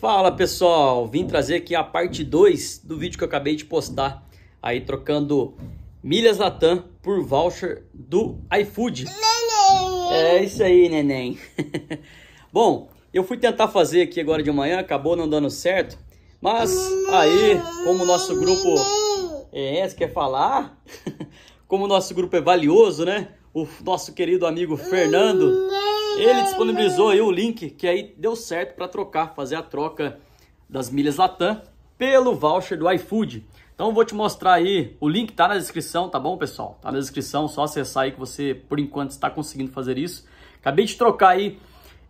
Fala pessoal, vim trazer aqui a parte 2 do vídeo que eu acabei de postar aí trocando milhas Latam por voucher do iFood. Neném. É isso aí, neném. Bom, eu fui tentar fazer aqui agora de manhã, acabou não dando certo, mas aí, como o nosso grupo é, você quer falar? como o nosso grupo é valioso, né? O nosso querido amigo Fernando ele disponibilizou aí o link que aí deu certo para trocar, fazer a troca das milhas Latam pelo voucher do iFood. Então eu vou te mostrar aí, o link tá na descrição, tá bom, pessoal? Tá na descrição, só acessar aí que você por enquanto está conseguindo fazer isso. Acabei de trocar aí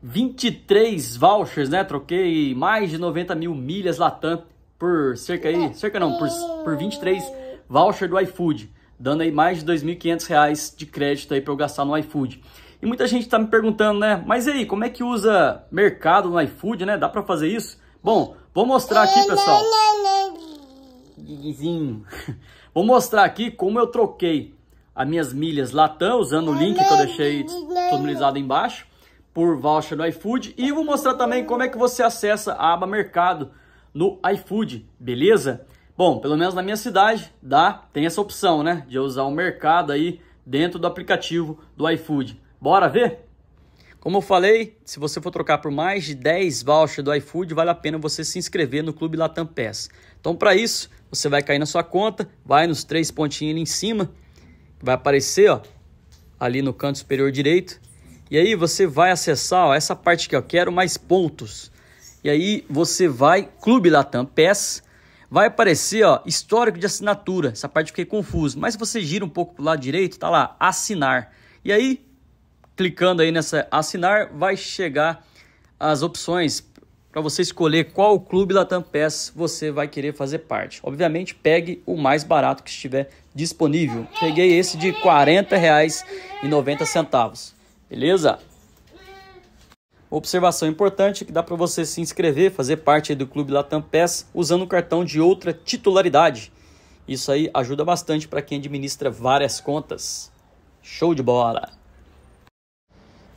23 vouchers, né? Troquei mais de 90 mil milhas Latam por cerca aí, cerca não, por, por 23 vouchers do iFood, dando aí mais de 2.500 reais de crédito aí para eu gastar no iFood. E muita gente está me perguntando, né? Mas e aí, como é que usa mercado no iFood, né? Dá para fazer isso? Bom, vou mostrar aqui, pessoal. Vou mostrar aqui como eu troquei as minhas milhas Latam, usando o link que eu deixei disponibilizado embaixo, por voucher do iFood. E vou mostrar também como é que você acessa a aba mercado no iFood, beleza? Bom, pelo menos na minha cidade dá, tem essa opção, né? De usar o mercado aí dentro do aplicativo do iFood. Bora ver? Como eu falei, se você for trocar por mais de 10 vouchers do iFood, vale a pena você se inscrever no Clube Latam Pass. Então, para isso, você vai cair na sua conta, vai nos três pontinhos ali em cima, vai aparecer ó, ali no canto superior direito. E aí você vai acessar ó, essa parte que eu quero mais pontos. E aí você vai Clube Latam Pass, vai aparecer ó, histórico de assinatura. Essa parte eu fiquei confuso, mas se você gira um pouco para o lado direito, tá lá assinar. E aí Clicando aí nessa assinar, vai chegar as opções para você escolher qual clube Latam Pass você vai querer fazer parte. Obviamente, pegue o mais barato que estiver disponível. Peguei esse de R$ 40,90, beleza? Observação importante que dá para você se inscrever, fazer parte do clube Latam Pass usando o cartão de outra titularidade. Isso aí ajuda bastante para quem administra várias contas. Show de bola!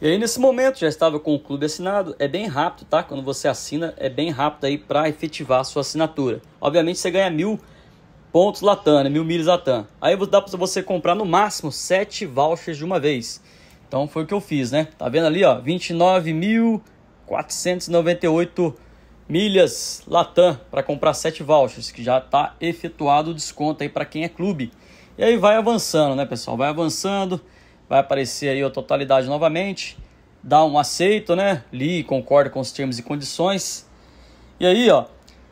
E aí nesse momento já estava com o clube assinado, é bem rápido, tá? Quando você assina, é bem rápido aí para efetivar a sua assinatura. Obviamente você ganha mil pontos Latam, né? mil milhas Latam. Aí dá para você comprar no máximo sete vouchers de uma vez. Então foi o que eu fiz, né? Tá vendo ali, ó, 29.498 milhas Latam para comprar sete vouchers, que já tá efetuado o desconto aí para quem é clube. E aí vai avançando, né, pessoal? Vai avançando vai aparecer aí a totalidade novamente, dá um aceito, né? Li e concorda com os termos e condições. E aí, ó,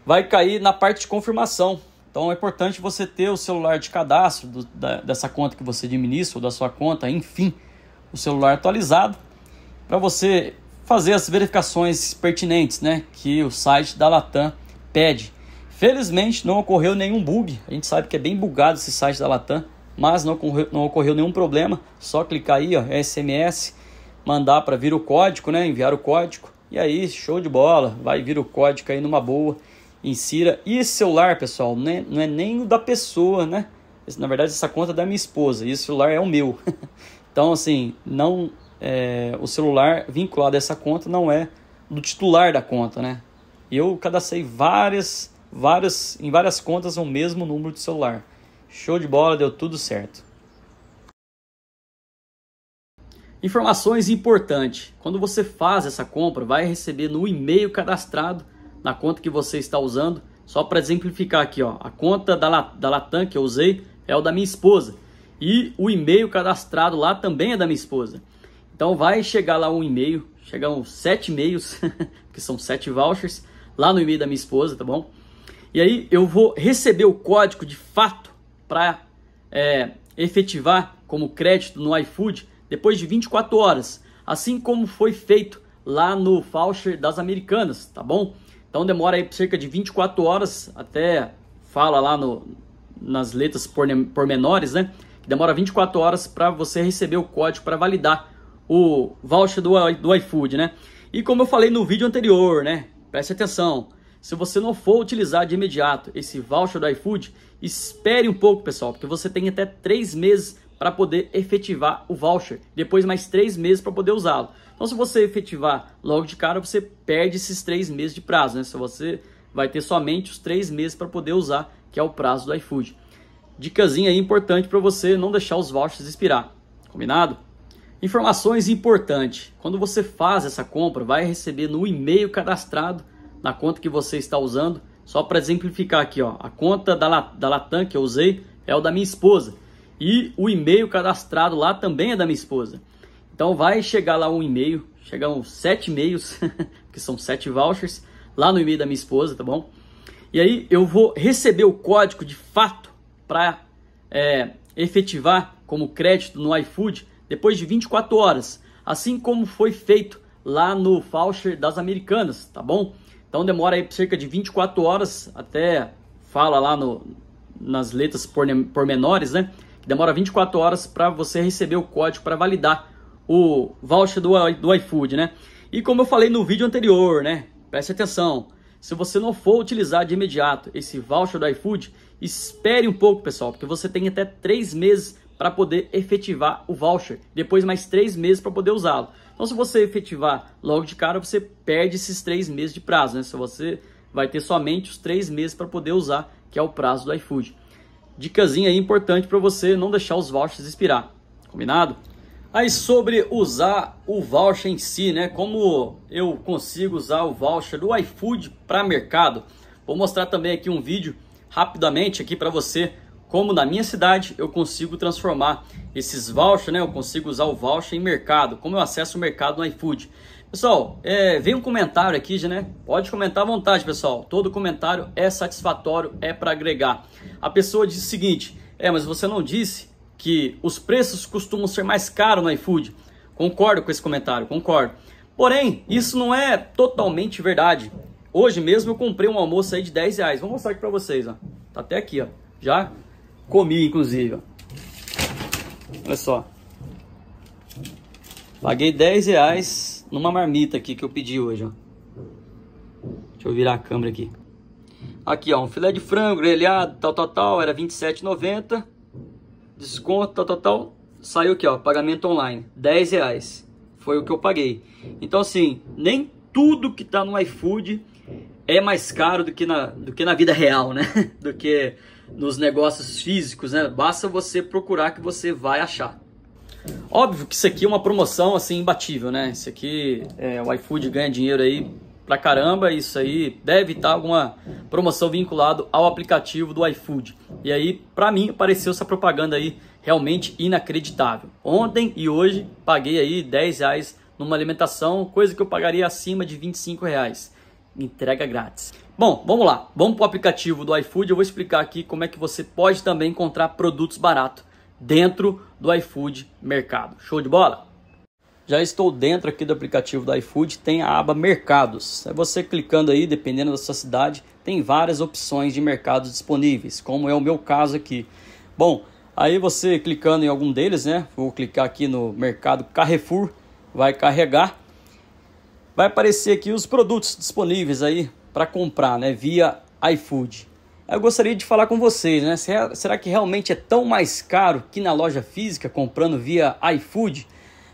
vai cair na parte de confirmação. Então é importante você ter o celular de cadastro do, da, dessa conta que você administra ou da sua conta, enfim, o celular atualizado para você fazer as verificações pertinentes, né, que o site da Latam pede. Felizmente não ocorreu nenhum bug. A gente sabe que é bem bugado esse site da Latam mas não ocorreu, não ocorreu nenhum problema. Só clicar aí, ó, SMS, mandar para vir o código, né? Enviar o código. E aí, show de bola, vai vir o código aí numa boa. Insira e celular, pessoal, né? não é nem o da pessoa, né? Na verdade, essa conta é da minha esposa e esse celular é o meu. então, assim, não é, o celular vinculado a essa conta não é do titular da conta, né? Eu cadastrei várias, várias, em várias contas o mesmo número de celular. Show de bola, deu tudo certo. Informações importantes. Quando você faz essa compra, vai receber no e-mail cadastrado na conta que você está usando. Só para exemplificar aqui, ó, a conta da, da Latam que eu usei é o da minha esposa. E o e-mail cadastrado lá também é da minha esposa. Então vai chegar lá um e-mail, chegam sete e-mails, que são sete vouchers, lá no e-mail da minha esposa, tá bom? E aí eu vou receber o código de fato para é, efetivar como crédito no iFood depois de 24 horas, assim como foi feito lá no voucher das Americanas, tá bom? Então demora aí cerca de 24 horas, até fala lá no, nas letras pormenores, né? Que demora 24 horas para você receber o código para validar o voucher do, do iFood, né? E como eu falei no vídeo anterior, né? Preste atenção, se você não for utilizar de imediato esse voucher do iFood, espere um pouco, pessoal, porque você tem até três meses para poder efetivar o voucher, depois mais três meses para poder usá-lo. Então, se você efetivar logo de cara, você perde esses três meses de prazo, né? Se você vai ter somente os três meses para poder usar, que é o prazo do iFood. Dicasinha importante para você não deixar os vouchers expirar, combinado? Informações importantes. Quando você faz essa compra, vai receber no e-mail cadastrado na conta que você está usando. Só para exemplificar aqui, ó, a conta da, da Latam que eu usei é o da minha esposa. E o e-mail cadastrado lá também é da minha esposa. Então vai chegar lá um e-mail, chegam sete e-mails, que são sete vouchers, lá no e-mail da minha esposa, tá bom? E aí eu vou receber o código de fato para é, efetivar como crédito no iFood depois de 24 horas, assim como foi feito lá no voucher das Americanas, tá bom? Então demora aí cerca de 24 horas, até fala lá no, nas letras pormenores, né? Demora 24 horas para você receber o código para validar o voucher do, do iFood, né? E como eu falei no vídeo anterior, né? Preste atenção. Se você não for utilizar de imediato esse voucher do iFood, espere um pouco, pessoal, porque você tem até três meses para poder efetivar o voucher. Depois mais três meses para poder usá-lo. Então, se você efetivar logo de cara, você perde esses três meses de prazo, né? Se você vai ter somente os três meses para poder usar, que é o prazo do iFood. Dicasinha aí importante para você não deixar os vouchers expirar, combinado? Aí sobre usar o voucher em si, né? Como eu consigo usar o voucher do iFood para mercado? Vou mostrar também aqui um vídeo rapidamente aqui para você como na minha cidade eu consigo transformar esses vouchers, né? Eu consigo usar o voucher em mercado, como eu acesso o mercado no iFood. Pessoal, é, vem um comentário aqui, né? Pode comentar à vontade, pessoal. Todo comentário é satisfatório, é para agregar. A pessoa diz o seguinte: é, mas você não disse que os preços costumam ser mais caros no iFood. Concordo com esse comentário, concordo. Porém, isso não é totalmente verdade. Hoje mesmo eu comprei um almoço aí de 10 reais. Vou mostrar aqui para vocês, ó. Tá até aqui, ó. Já Comi, inclusive. Olha só. Paguei 10 reais numa marmita aqui que eu pedi hoje, ó. Deixa eu virar a câmera aqui. Aqui, ó, um filé de frango grelhado, tal, tal, tal, era 27,90. Desconto, tal, tal, tal. Saiu aqui, ó, pagamento online, 10 reais. Foi o que eu paguei. Então, assim, nem tudo que tá no iFood é mais caro do que na, do que na vida real, né? Do que nos negócios físicos, né? Basta você procurar que você vai achar. Óbvio que isso aqui é uma promoção assim imbatível, né? Isso aqui, é, o iFood ganha dinheiro aí pra caramba, isso aí deve estar tá alguma promoção vinculada ao aplicativo do iFood. E aí, pra mim, apareceu essa propaganda aí realmente inacreditável. Ontem e hoje paguei aí 10 reais numa alimentação, coisa que eu pagaria acima de 25 reais entrega grátis. Bom, vamos lá, vamos para o aplicativo do iFood, eu vou explicar aqui como é que você pode também encontrar produtos baratos dentro do iFood Mercado. Show de bola? Já estou dentro aqui do aplicativo do iFood, tem a aba Mercados. É você clicando aí, dependendo da sua cidade, tem várias opções de mercados disponíveis, como é o meu caso aqui. Bom, aí você clicando em algum deles, né? Vou clicar aqui no mercado Carrefour, vai carregar vai aparecer aqui os produtos disponíveis aí para comprar, né, via iFood. Eu gostaria de falar com vocês, né? Será que realmente é tão mais caro que na loja física comprando via iFood?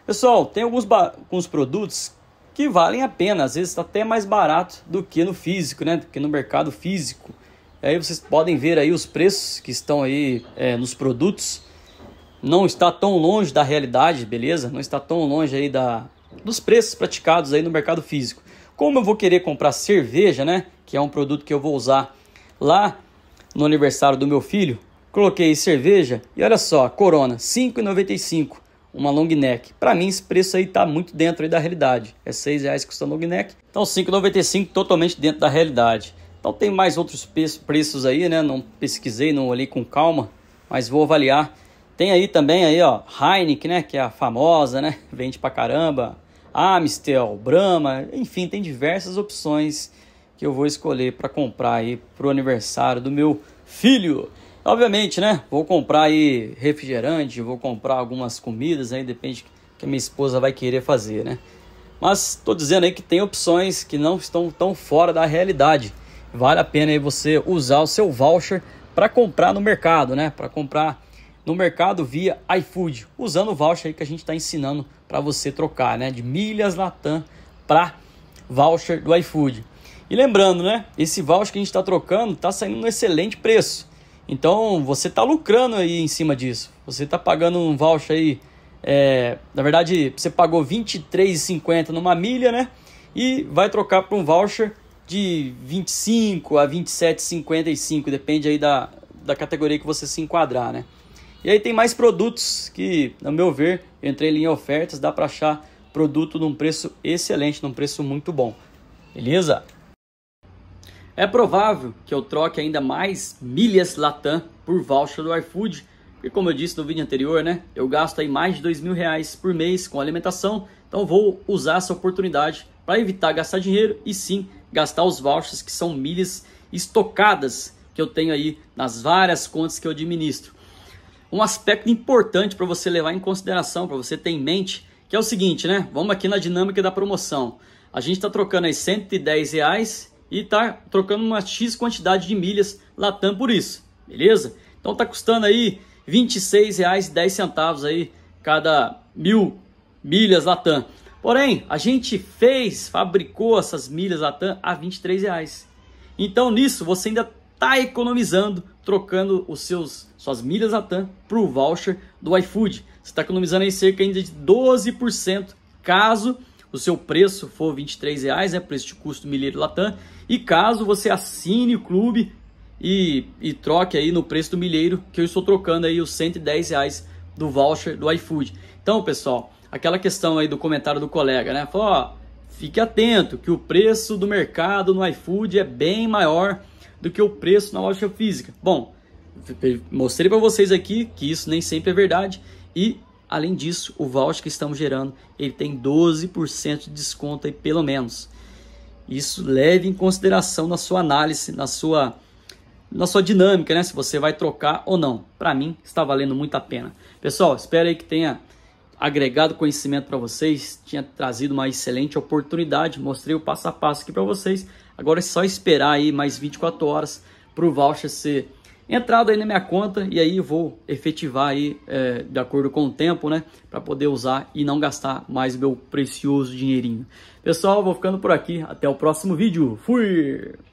Pessoal, tem alguns, alguns produtos que valem a pena, às vezes tá até mais barato do que no físico, né? Do que no mercado físico. E aí vocês podem ver aí os preços que estão aí é, nos produtos. Não está tão longe da realidade, beleza? Não está tão longe aí da, dos preços praticados aí no mercado físico. Como eu vou querer comprar cerveja, né? Que é um produto que eu vou usar lá no aniversário do meu filho. Coloquei cerveja e olha só, Corona, R$ 5,95 uma long neck. Para mim esse preço aí tá muito dentro da realidade. É R$ 6,00 que custa a long neck. Então R$ 5,95 totalmente dentro da realidade. Então tem mais outros preços aí, né? Não pesquisei, não olhei com calma, mas vou avaliar tem aí também aí, ó, Heineken, né, que é a famosa, né, vende pra caramba. Amstel, Brahma, enfim, tem diversas opções que eu vou escolher para comprar aí pro aniversário do meu filho. Obviamente, né, vou comprar aí refrigerante, vou comprar algumas comidas aí, depende que a minha esposa vai querer fazer, né? Mas tô dizendo aí que tem opções que não estão tão fora da realidade. Vale a pena aí você usar o seu voucher para comprar no mercado, né? Para comprar no mercado via iFood, usando o voucher que a gente está ensinando para você trocar, né? De milhas Latam para voucher do iFood. E lembrando, né? Esse voucher que a gente está trocando está saindo um excelente preço. Então você está lucrando aí em cima disso. Você está pagando um voucher aí. É, na verdade, você pagou R$23,50 numa milha, né? E vai trocar para um voucher de 25 a 27,55, depende aí da, da categoria que você se enquadrar, né? E aí tem mais produtos que, no meu ver, eu entrei em ofertas, dá para achar produto num preço excelente, num preço muito bom. Beleza? É provável que eu troque ainda mais milhas Latam por voucher do iFood, porque como eu disse no vídeo anterior, né, eu gasto aí mais de dois mil reais por mês com alimentação, então vou usar essa oportunidade para evitar gastar dinheiro e sim gastar os vouchers que são milhas estocadas que eu tenho aí nas várias contas que eu administro um aspecto importante para você levar em consideração, para você ter em mente, que é o seguinte, né? Vamos aqui na dinâmica da promoção. A gente está trocando aí 110 reais e está trocando uma X quantidade de milhas Latam por isso, beleza? Então está custando aí R$ 26,10 aí cada mil milhas Latam. Porém, a gente fez, fabricou essas milhas Latam a R$ reais. Então nisso você ainda está economizando, trocando os seus suas milhas Latam para o voucher do iFood. Você está economizando aí cerca ainda de 12% caso o seu preço for R$ 23,00, né, preço de custo milheiro Latam, e caso você assine o clube e, e troque aí no preço do milheiro, que eu estou trocando aí os 110 reais do voucher do iFood. Então, pessoal, aquela questão aí do comentário do colega, né? Falou, ó, fique atento que o preço do mercado no iFood é bem maior do que o preço na loja física. Bom, mostrei para vocês aqui que isso nem sempre é verdade e além disso, o voucher que estamos gerando, ele tem 12% de desconto aí pelo menos. Isso leve em consideração na sua análise, na sua na sua dinâmica, né, se você vai trocar ou não. Para mim, está valendo muito a pena. Pessoal, espero aí que tenha agregado conhecimento para vocês, tinha trazido uma excelente oportunidade, mostrei o passo a passo aqui para vocês. Agora é só esperar aí mais 24 horas para o voucher ser entrado aí na minha conta e aí vou efetivar aí é, de acordo com o tempo, né? Para poder usar e não gastar mais meu precioso dinheirinho. Pessoal, vou ficando por aqui. Até o próximo vídeo. Fui!